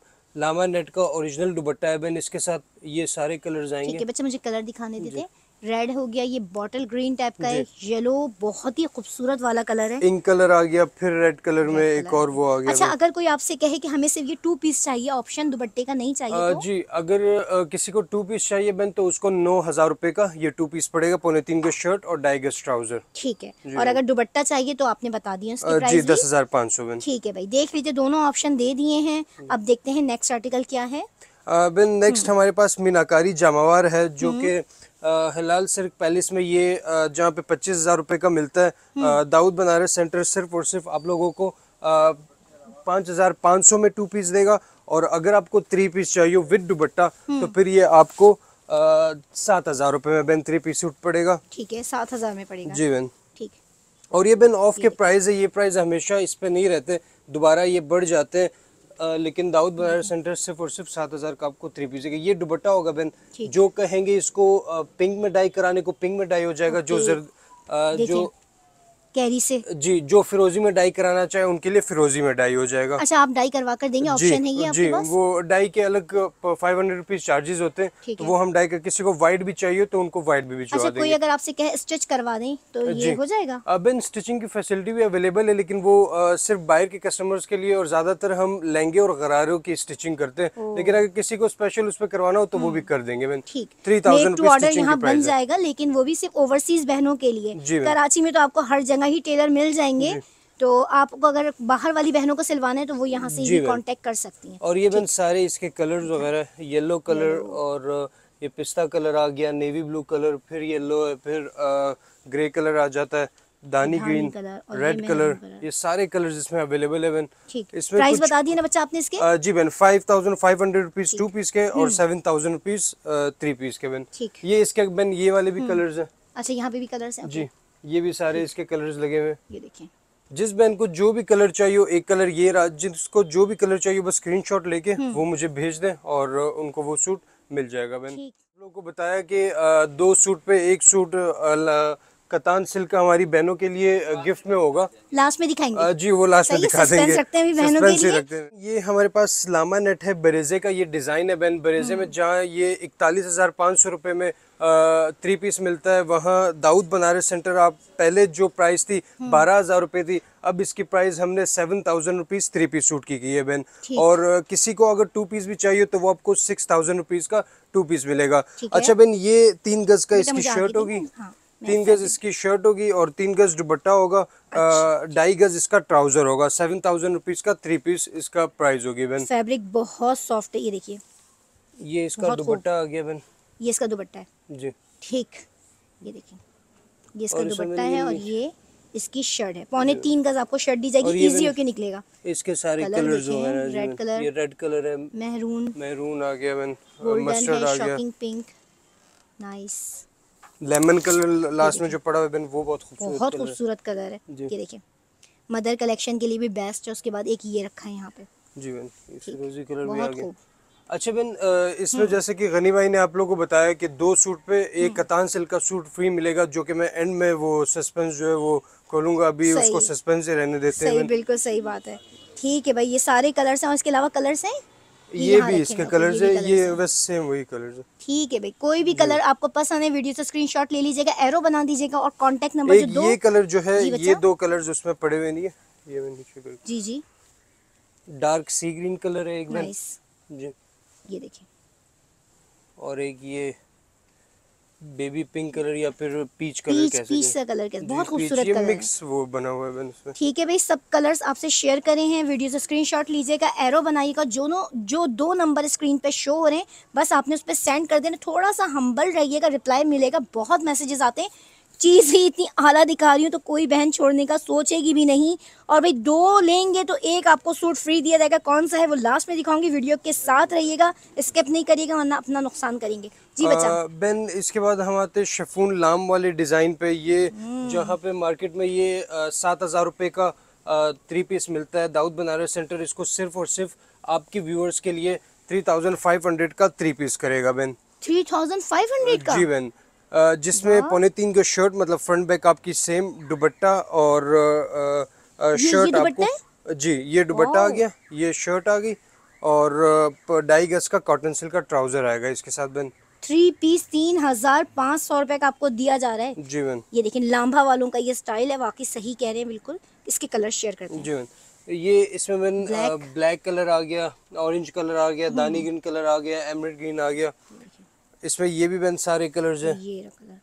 लामा नेट का ओरिजिनल दुबट्टा है बहन इसके साथ ये सारे कलर्स आएंगे ठीक है बच्चे मुझे कलर दिखाने देते हैं रेड हो गया ये बॉटल ग्रीन टाइप का है येलो बहुत ही खूबसूरत वाला कलर है पिंक कलर आ गया फिर रेड कलर रेड में कलर एक और वो आ गया अच्छा अगर कोई आपसे कहे कि हमें सिर्फ ये टू पीस चाहिए ऑप्शन दुपट्टे का नहीं चाहिए आ, तो? जी अगर आ, किसी को टू पीस चाहिए बन तो उसको नौ हजार रूपए का ये टू पीस पड़ेगा पौने तीन का शर्ट और ढाई गज ट्राउजर ठीक है और अगर दुपट्टा चाहिए तो आपने बता दिया जी दस हजार पाँच सौ ठीक है भाई देख लीजिए दोनों ऑप्शन दे दिए हैं अब देखते हैं नेक्स्ट आर्टिकल क्या है बिन नेक्स्ट हम्म। हमारे पास मीनाकारी जामावार है जो हम्म। की हिलाल सिर्क पैलेस में ये जहाँ पे पच्चीस हज़ार रुपये का मिलता है हम्म। दाऊद बनारस सेंटर सिर्फ और सिर्फ आप लोगों को पाँच हज़ार पाँच सौ में टू पीस देगा और अगर आपको थ्री पीस चाहिए विद दुबट्टा हम्म। तो फिर ये आपको सात हज़ार रुपये में बहन थ्री पीस सूट पड़ेगा ठीक है सात हज़ार में पड़ेगा जी बहन ठीक और ये बहन ऑफ के प्राइस है ये प्राइस हमेशा इस पर नहीं रहते दोबारा ये बढ़ जाते हैं लेकिन दाऊद बाजार सेंटर सिर्फ और सिर्फ सात हज़ार का आपको थ्री पीस ये दुबट्टा होगा बहन जो कहेंगे इसको पिंक में डाई कराने को पिंक में डाई हो जाएगा जो जर्द जो कैरी से जी जो फिरोजी में डाई कराना चाहे उनके लिए फिरोजी में डाई हो जाएगा अच्छा आप डाई करवा कर देंगे ऑप्शन है ये आपके जी पास? वो डाई के अलग फाइव हंड्रेड रुपीज चार्जेस होते हैं तो वो हम डाई कर किसी को व्हाइट भी चाहिए तो उनको व्हाइट भी भिजवा अच्छा, कोई अगर आपसे कहे स्टिच करवा दें तो ये हो जाएगा अब इन स्टिचिंग की फैसिलिटी भी अवेलेबल है लेकिन वो सिर्फ बाहर के कस्टमर्स के लिए और ज्यादातर हम लहंगे और गरारों की स्टिचिंग करते हैं लेकिन अगर किसी को स्पेशल उस पर करवाना हो तो वो भी हम्म। कर देंगे थ्री थाउजेंड ऑर्डर यहाँ बन जाएगा लेकिन वो भी सिर्फ ओवरसीज बहनों के लिए कराची में तो आपको हर जगह ही टेलर मिल जाएंगे तो आपको अगर बाहर वाली बहनों को सिलवाना है तो वो यहाँ से ही कांटेक्ट कर सकती हैं और ये बन सारे इसके कलर्स वगैरह येलो कलर और ये पिस्ता कलर आ गया नेवी ब्लू कलर फिर येलो है फिर ग्रे कलर आ जाता है दानी ग्रीन कलर रेड कलर ये सारे कलर इसमें अवेलेबल है बन इसमें प्राइस बता दिए ना बच्चा आपने इसके जी बहन five thousand five hundred rupees two piece के और seven thousand rupees three piece के बन ये इसके बन ये वाले भी कलर हम्म। है अच्छा यहाँ पे भी कलर है जी ये भी सारे इसके कलर्स लगे हुए ये जिस बहन को जो भी कलर चाहिए एक कलर ये रहा जिसको जो भी कलर चाहिए बस स्क्रीन लेके हम्म। वो मुझे भेज दें और उनको वो सूट मिल जाएगा बहन लोगों को बताया कि दो सूट पे एक सूट कतान सिल्क हमारी बहनों के लिए गिफ्ट में होगा लास्ट में दिखाएंगे जी वो लास्ट में दिखा देंगे रखते हैं बहनों के लिए रखते हैं ये हमारे पास लामा नेट है बरेजे का ये डिज़ाइन है बहन बरेजे में हम्म। जहाँ ये इकतालीस हज़ार पाँच सौ रूपए में थ्री पीस मिलता है वहाँ दाऊद बनारस सेंटर आप पहले जो प्राइस थी हम्म। बारह हज़ार रूपए थी अब इसकी प्राइस हमने seven thousand rupees three piece suit की गई है बहन और किसी को अगर टू पीस भी चाहिए तो वो आपको सिक्स थाउजेंड रुपीज़ का टू पीस मिलेगा अच्छा बहन ये तीन गज़ का तो इसकी शर्ट होगी हाँ। तीन गज इसकी शर्ट होगी और तीन गज दुबट्टा होगा अच्छा। ढाई गज इसका ट्राउजर होगा सेवन थाउजेंड रुपीज का थ्री पीस इसका प्राइस होगी बहन फैब्रिक बहुत सॉफ्ट है ये देखिए ये इसका दुपट्टा आ गया बहन ये इसका दुपट्टा है जी ठीक ये देखिए ये इसका दुपट्टा है और ये इसकी शर्ट है पौने तीन गज आपको शर्ट दी जाएगी इजी होके निकलेगा इसके सारे कलर जो है रेड कलर ये रेड कलर है मेहरून मेहरून आ गया बहन मस्टर्ड आ गया pink nice lemon colour last में जो पड़ा हुआ वो बहुत खूबसूरत बहुत खूबसूरत कलर है ये देखिए मदर कलेक्शन के लिए भी बेस्ट है उसके बाद एक ये रखा है यहाँ पे जी बहन रोजी कलर भी आ गया अच्छा बहन इसमें हम्म। जैसे कि गनी भाई ने आप लोगों को बताया कि दो सूट पे एक हम्म। कतान सिल्क का सूट फ्री मिलेगा जो कि मैं एंड में वो सस्पेंस जो है वो खोलूंगा अभी उसको सस्पेंस रहने देते हैं बिल्कुल सही बात है ठीक है भाई ये सारे कलर्स हैं और इसके अलावा कलर्स हैं ये भी इसके कलर्स है ये वैसे सेम वही कलर्स है ठीक है भाई कोई भी कलर आपको पसंद है वीडियो से स्क्रीनशॉट ले लीजिएगा एरो बना दीजिएगा और कांटेक्ट नंबर जो दो ये कलर जो है ये दो कलर्स उसमें पड़े हुए नहीं है ये मैं नीचे कर जी जी डार्क सी ग्रीन कलर है एक नाइस जी ये देखिए और एक ये बेबी पिंक कलर या फिर पीच कलर पीच, पीच सा कलर कैसे बहुत खूबसूरत कलर मिक्स वो बना हुआ है ठीक है भाई सब कलर्स आपसे शेयर करे हैं वीडियो से स्क्रीनशॉट लीजिएगा एरो बनाइएगा जो नो जो दो नंबर स्क्रीन पे शो हो रहे हैं बस आपने उस पर सेंड कर देना थोड़ा सा हम्बल रहिएगा रिप्लाई मिलेगा बहुत मैसेजेस आते हैं चीज़ ही इतनी आला दिखा रही हूँ तो कोई बहन छोड़ने का सोचेगी भी नहीं और भाई दो लेंगे तो एक आपको सूट फ्री दिया जाएगा कौन सा है वो लास्ट में दिखाऊंगी वीडियो के साथ रहिएगा स्किप नहीं करिएगा वरना अपना नुकसान करेंगे जी बच्चा बेन इसके बाद हम आते शेफून लाम वाले डिजाइन पे ये हम्म। जहाँ पे मार्केट में ये सात हजार रूपए का थ्री पीस मिलता है दाऊद बनारस सेंटर इसको सिर्फ और सिर्फ आपके व्यूअर्स के लिए थ्री थाउजेंड फाइव हंड्रेड का थ्री पीस करेगा बेन थ्री थाउजेंड फाइव हंड्रेड का जी बेन जिसमें पौने तीन का शर्ट मतलब फ्रंट बैक आपकी सेम दुबट्टा और शर्ट आपको जी ये दुबट्टा आ गया ये शर्ट आ गई और डाइगस गज का कॉटन सिल्क का ट्राउजर आएगा इसके साथ बेन थ्री पीस तीन हजार पाँच सौ रुपए का आपको दिया जा रहा है जीवन ये देखें लांबा वालों का ये स्टाइल है वाकई सही कह रहे हैं बिल्कुल इसके कलर शेयर करते हैं जीवन ये इसमें मैंने ब्लैक, ब्लैक कलर आ गया ऑरेंज कलर आ गया दानी हम्म। ग्रीन कलर आ गया एमरेड ग्रीन आ गया इसमें ये भी मैंने सारे कलर है ये कलर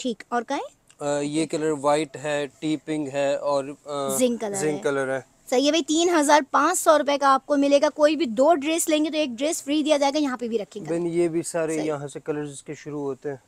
ठीक और का है आ, ये कलर व्हाइट है टी पिंक है और जिंक कलर जिंक कलर है सही है भाई तीन हज़ार पाँच सौ रुपये का आपको मिलेगा कोई भी दो ड्रेस लेंगे तो एक ड्रेस फ्री दिया जाएगा यहाँ पे भी रखेंगे ये भी सारे यहाँ से कलर्स के शुरू होते हैं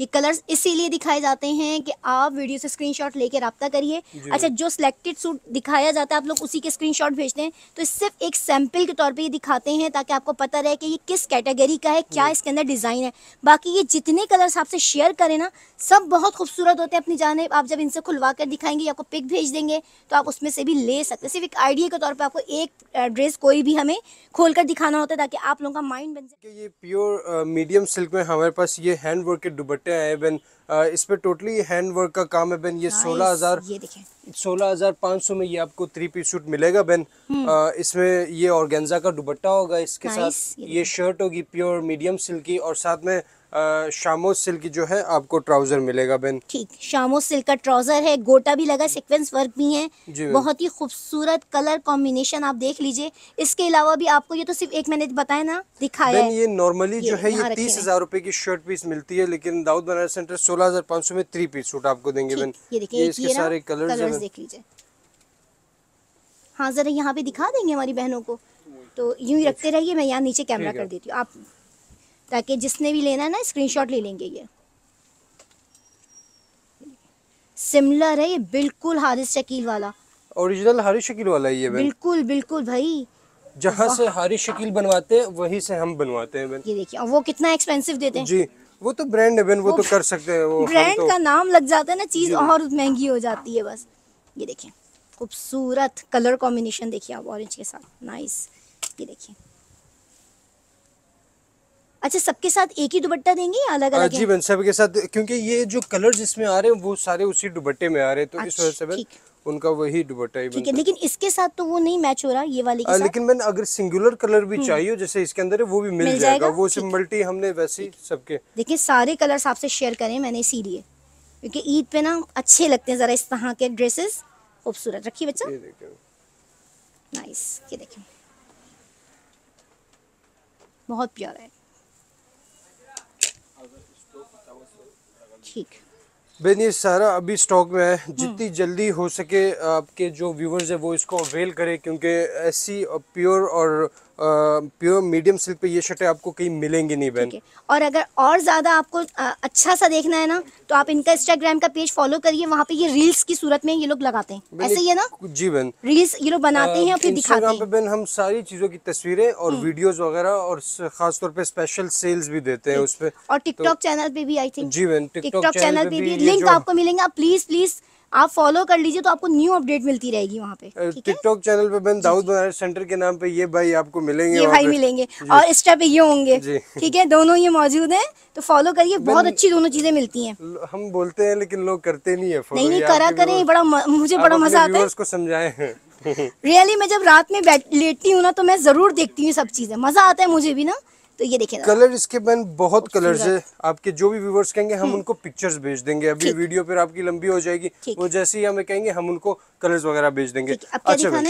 ये कलर्स इसीलिए दिखाए जाते हैं कि आप वीडियो से स्क्रीनशॉट लेके रबता करिए अच्छा जो सिलेक्टेड सूट दिखाया जाता है आप लोग उसी के स्क्रीनशॉट भेजते हैं तो सिर्फ एक सैम्पल के तौर पे ये दिखाते हैं ताकि आपको पता रहे कि ये किस कैटेगरी का है क्या इसके अंदर डिज़ाइन है बाकी ये जितने कलर्स आपसे शेयर करें ना सब बहुत खूबसूरत होते हैं अपनी जानब आप जब इनसे खुलवा कर दिखाएंगे या आपको पिक भेज देंगे तो आप उसमें से भी ले सकते सिर्फ एक आइडिया के तौर पर आपको एक ड्रेस कोई भी हमें खोल दिखाना होता है ताकि आप लोगों का माइंड बन जाए ये प्योर मीडियम सिल्क में हमारे पास ये हैंड वर्क के दुबट दुपट्टे हैं बहन uh, इस पे टोटली हैंड वर्क का काम है बेन ये सोलह हजार सोलह हजार पाँच सौ में ये आपको थ्री पीस सूट मिलेगा बेन हम्म। uh, इसमें ये ऑर्गेंजा का दुबट्टा होगा इसके साथ ये, ये शर्ट होगी प्योर मीडियम सिल्की और साथ में शामो सिल्क जो है आपको ट्राउजर मिलेगा बेन ठीक शामो सिल्क का ट्राउजर है गोटा भी लगा सीक्वेंस वर्क भी है बहुत ही खूबसूरत कलर कॉम्बिनेशन आप देख लीजिए इसके अलावा भी आपको ये तो सिर्फ एक मैंने बताया ना दिखाया है ये नॉर्मली जो है ये तीस हजार रूपए की शर्ट पीस मिलती है लेकिन दाऊद बनारस सेंटर सोलह हजार पाँच सौ में थ्री पीस सूट आपको देंगे बेन ये देखिए सारे कलर देख लीजिए हाँ जरा यहाँ पे दिखा देंगे हमारी बहनों को तो यूं ही अच्छा। रखते रहिए मैं यहाँ नीचे कैमरा कर देती हूँ आप ताकि जिसने भी लेना है ना स्क्रीनशॉट ले लेंगे ये सिमिलर है ये बिल्कुल हारिस शकील वाला ओरिजिनल हारिस शकील वाला है ये बिल्कुल बिल्कुल भाई जहाँ से हारिस शकील बनवाते हैं वहीं से हम बनवाते हैं ये देखिए वो कितना एक्सपेंसिव देते हैं जी वो तो ब्रांड है वो, वो तो कर सकते हैं वो ब्रांड तो... का नाम लग जाता है ना चीज और महंगी हो जाती है बस ये देखिए खूबसूरत कलर कॉम्बिनेशन देखिए आप ऑरेंज के साथ नाइस ये देखिए अच्छा सबके साथ एक ही दुबट्टा देंगे या अलग अलग जी बन सबके साथ क्योंकि ये जो कलर इसमें आ रहे हैं वो सारे उसी दुबट्टे में आ रहे हैं तो इस अच्छा, वजह से उनका वही दुबट्टा ही ठीक है लेकिन इसके साथ तो वो नहीं मैच हो रहा ये वाली के आ, साथ? लेकिन मैंने अगर सिंगुलर कलर भी हम्म। चाहिए जैसे इसके अंदर है वो भी मिल, मिल जाएगा, जाएगा वो मल्टी हमने वैसे सबके देखिए सारे कलर आपसे शेयर करें मैंने इसीलिए क्योंकि ईद पे ना अच्छे लगते हैं जरा इस तरह के ड्रेसेस खूबसूरत रखिए बच्चा नाइस ये देखिए बहुत प्यारा है ठीक बेनी सारा अभी स्टॉक में है जितनी हम्म। जल्दी हो सके आपके जो व्यूवर्स है वो इसको अवेल करें क्योंकि ऐसी प्योर और प्योर मीडियम सिल्क पे ये शर्टें आपको कहीं मिलेंगी नहीं बहन और अगर और ज़्यादा आपको अच्छा सा देखना है ना तो आप इनका इंस्टाग्राम का पेज फॉलो करिए वहाँ पे ये रील्स की सूरत में ये लोग लगाते हैं ऐसे ही है ना जी बहन रील्स ये लोग बनाते हैं और फिर दिखाते हैं पे बहन हम सारी चीज़ों की तस्वीरें और वीडियोज हम्म। वगैरह और खासतौर पर स्पेशल सेल्स भी देते हैं उस पर और टिकटॉक तो चैनल पे भी आई थिंक जी बहन टिकटॉक चैनल पे भी लिंक आपको मिलेंगे आप प्लीज प्लीज़ आप फॉलो कर लीजिए तो आपको न्यू अपडेट मिलती रहेगी वहाँ पे टिकटॉक चैनल पे मैम दाऊद सेंटर के नाम पे ये भाई आपको मिलेंगे ये भाई मिलेंगे और इंस्टा पे ये होंगे ठीक है दोनों ये मौजूद हैं तो फॉलो करिए बहुत अच्छी दोनों चीजें मिलती हैं हम बोलते हैं लेकिन लोग करते नहीं है नहीं नहीं करा करें बड़ा मुझे बड़ा मजा आता है उसको समझाए रियली मैं जब रात में लेटती हूँ ना तो मैं जरूर देखती हूँ सब चीजें मजा आता है मुझे भी ना तो ये देखिए कलर इसके बहन बहुत कलर्स है आपके जो भी व्यूवर्स कहेंगे हम हम्म। उनको पिक्चर्स भेज देंगे अभी वीडियो फिर आपकी लंबी हो जाएगी वो जैसे ही हमें कहेंगे हम उनको कलर्स वगैरह भेज देंगे अच्छा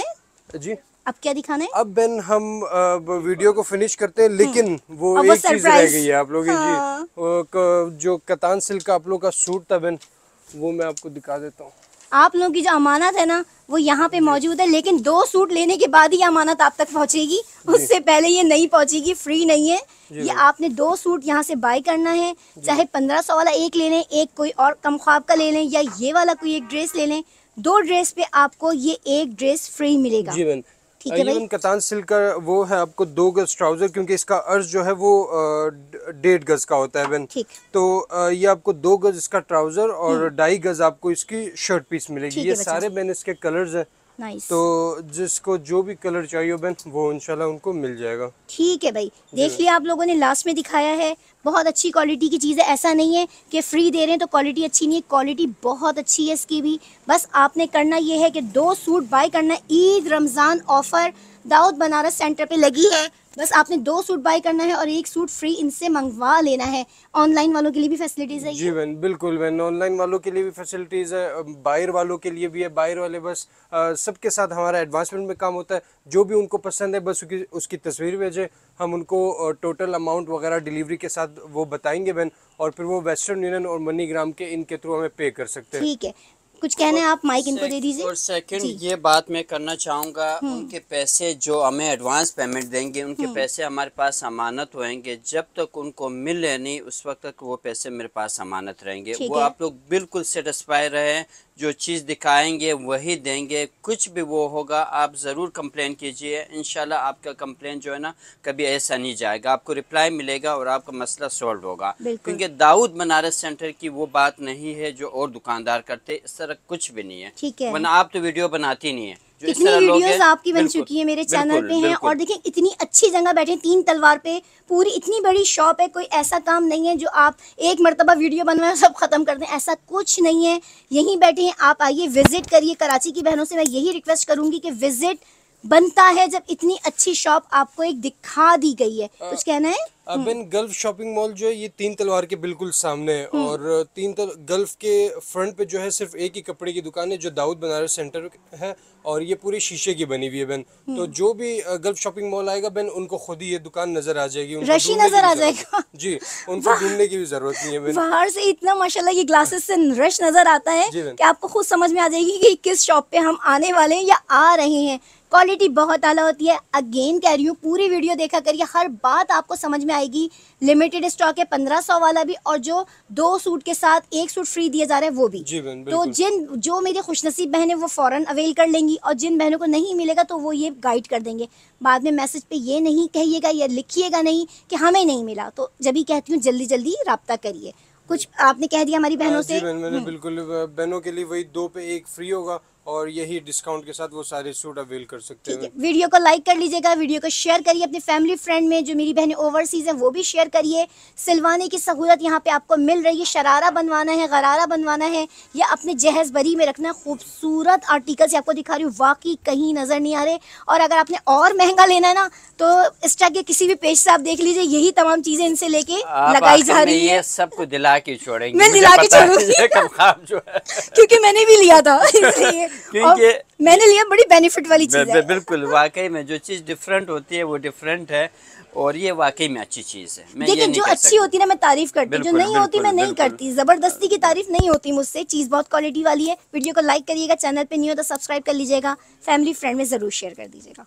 जी अब क्या दिखाना है अब बेन हम अब वीडियो को फिनिश करते हैं हम्म। लेकिन वो एक चीज रह गई है आप लोग हाँ। जी जो कतान सिल्क का आप लोग का सूट था बेन वो मैं आपको दिखा देता हूँ आप लोगों की जो अमानत है ना वो यहाँ पे मौजूद है लेकिन दो सूट लेने के बाद ही अमानत आप तक पहुँचेगी उससे पहले ये नहीं पहुँचेगी फ्री नहीं है ये आपने दो सूट यहाँ से बाय करना है चाहे पंद्रह सौ वाला एक ले लें एक कोई और कम ख्वाब का ले लें या ये वाला कोई एक ड्रेस ले लें दो ड्रेस पे आपको ये एक ड्रेस फ्री मिलेगा ठीक है कतान सिल्क का वो है आपको दो गज ट्राउजर क्योंकि इसका अर्ज जो है वो डेढ़ गज का होता है बन तो ये आपको दो गज इसका ट्राउजर और हम्म। ढाई गज आपको इसकी शर्ट पीस मिलेगी ये सारे बहन इसके कलर्स है Nice. तो जिसको जो भी कलर चाहिए बहन वो इनशाला उनको मिल जाएगा ठीक है भाई देख लिया आप लोगों ने लास्ट में दिखाया है बहुत अच्छी क्वालिटी की चीज़ है ऐसा नहीं है कि फ्री दे रहे हैं तो क्वालिटी अच्छी नहीं है क्वालिटी बहुत अच्छी है इसकी भी बस आपने करना ये है कि दो सूट बाय करना ईद रमज़ान ऑफ़र दाऊद बनारस सेंटर पे लगी है बस आपने दो सूट बाय करना है और एक सूट फ्री इनसे मंगवा लेना है ऑनलाइन वालों के लिए भी फैसिलिटीज है जी बहन बिल्कुल बहन ऑनलाइन वालों के लिए भी फैसिलिटीज है बायर वालों के लिए भी है बायर वाले बस सबके साथ हमारा एडवांसमेंट में काम होता है जो भी उनको पसंद है बस उसकी उसकी तस्वीर भेजें हम उनको टोटल अमाउंट वगैरह डिलीवरी के साथ वो बताएंगे बहन और फिर वो वेस्टर्न यूनियन और मनीग्राम के इनके थ्रू हमें पे कर सकते हैं ठीक है कुछ कहने आप माइक इनको दे दीजिए और सेकंड ये बात मैं करना चाहूँगा हम्म। उनके पैसे जो हमें एडवांस पेमेंट देंगे उनके हम्म। पैसे हमारे पास अमानत होंगे जब तक उनको मिले नहीं उस वक्त तक वो पैसे मेरे पास अमानत रहेंगे वो आप लोग बिल्कुल सेटिस्फाई रहे जो चीज़ दिखाएंगे वही देंगे कुछ भी वो होगा आप ज़रूर कंप्लेन कीजिए इन आपका कंप्लेन जो है ना कभी ऐसा नहीं जाएगा आपको रिप्लाई मिलेगा और आपका मसला सॉल्व होगा क्योंकि दाऊद बनारस सेंटर की वो बात नहीं है जो और दुकानदार करते इस तरह कुछ भी नहीं है वरना आप तो वीडियो बनाती नहीं है इतनी वीडियोस आपकी बन चुकी है मेरे चैनल पे हैं और देखिए इतनी अच्छी जगह बैठे तीन तलवार पे पूरी इतनी बड़ी शॉप है कोई ऐसा काम नहीं है जो आप एक मरतबा वीडियो बनवाए सब खत्म कर दें ऐसा कुछ नहीं है यहीं बैठे हैं आप आइए विजिट करिए कराची की बहनों से मैं यही रिक्वेस्ट करूंगी कि विजिट बनता है जब इतनी अच्छी शॉप आपको एक दिखा दी गई है हाँ। कुछ कहना है बिन हम्म। गल्फ शॉपिंग मॉल जो है ये तीन तलवार के बिल्कुल सामने है हम्म। और तीन तल गल्फ के फ्रंट पे जो है सिर्फ एक ही कपड़े की दुकान है जो दाऊद बनारस सेंटर है और ये पूरी शीशे की बनी हुई है बेन तो हम्म। जो भी गल्फ शॉपिंग मॉल आएगा बेन उनको खुद ही ये दुकान नजर आ जाएगी रशी नजर आ जाएगा जी उनको ढूंढने की भी जरूरत नहीं है बेन बाहर से इतना माशाला की ग्लासेस से रश नजर आता है की आपको खुद समझ में आ जाएगी की किस शॉप पे हम आने वाले या आ रहे हैं क्वालिटी बहुत आला होती है अगेन कह रही हूँ पूरी वीडियो देखा करिए हर बात आपको समझ में आएगी लिमिटेड स्टॉक है पंद्रह सौ वाला भी और जो दो सूट के साथ एक सूट फ्री दिया जा रहा है वो भी तो जिन जो मेरी खुशनसीब बहन है वो फॉरन अवेल कर लेंगी और जिन बहनों को नहीं मिलेगा तो वो ये गाइड कर देंगे बाद में मैसेज पे ये नहीं कहिएगा या लिखिएगा नहीं कि हमें नहीं मिला तो जब भी कहती हूँ जल्दी जल्दी रब्ता करिए कुछ आपने कह दिया हमारी बहनों हाँ, से मैंने हम्म। बिल्कुल बहनों के लिए वही दो पे एक फ्री होगा और यही डिस्काउंट के साथ वो सारे सूट अवेल कर सकते हैं वीडियो को लाइक कर लीजिएगा वीडियो को शेयर करिए अपने फैमिली फ्रेंड में जो मेरी बहनें ओवरसीज हैं वो भी शेयर करिए सिलवाने की सहूलत यहाँ पे आपको मिल रही है शरारा बनवाना है गरारा बनवाना है या अपने जहेज बरी में रखना खूबसूरत आर्टिकल आपको दिखा रही हूँ वाकई कहीं नज़र नहीं आ रहे और अगर आपने और महंगा लेना है ना तो इंस्टा के किसी भी पेज से आप देख लीजिए यही तमाम चीजें इनसे लेके लगाई जा रही है सबको दिला के छोड़ेंगे मैं दिला के छोड़ूंगी क्योंकि मैंने भी लिया था इसलिए क्योंकि मैंने लिया बड़ी बेनिफिट वाली चीज है बिल्कुल वाकई में जो चीज डिफरेंट होती है वो डिफरेंट है और ये वाकई में अच्छी चीज है लेकिन जो अच्छी होती है ना मैं तारीफ करती जो नहीं होती मैं नहीं करती जबरदस्ती की तारीफ नहीं होती मुझसे चीज बहुत क्वालिटी वाली है वीडियो को लाइक करिएगा चैनल पे नहीं हो तो सब्सक्राइब कर लीजिएगा फैमिली फ्रेंड में जरूर शेयर कर दीजिएगा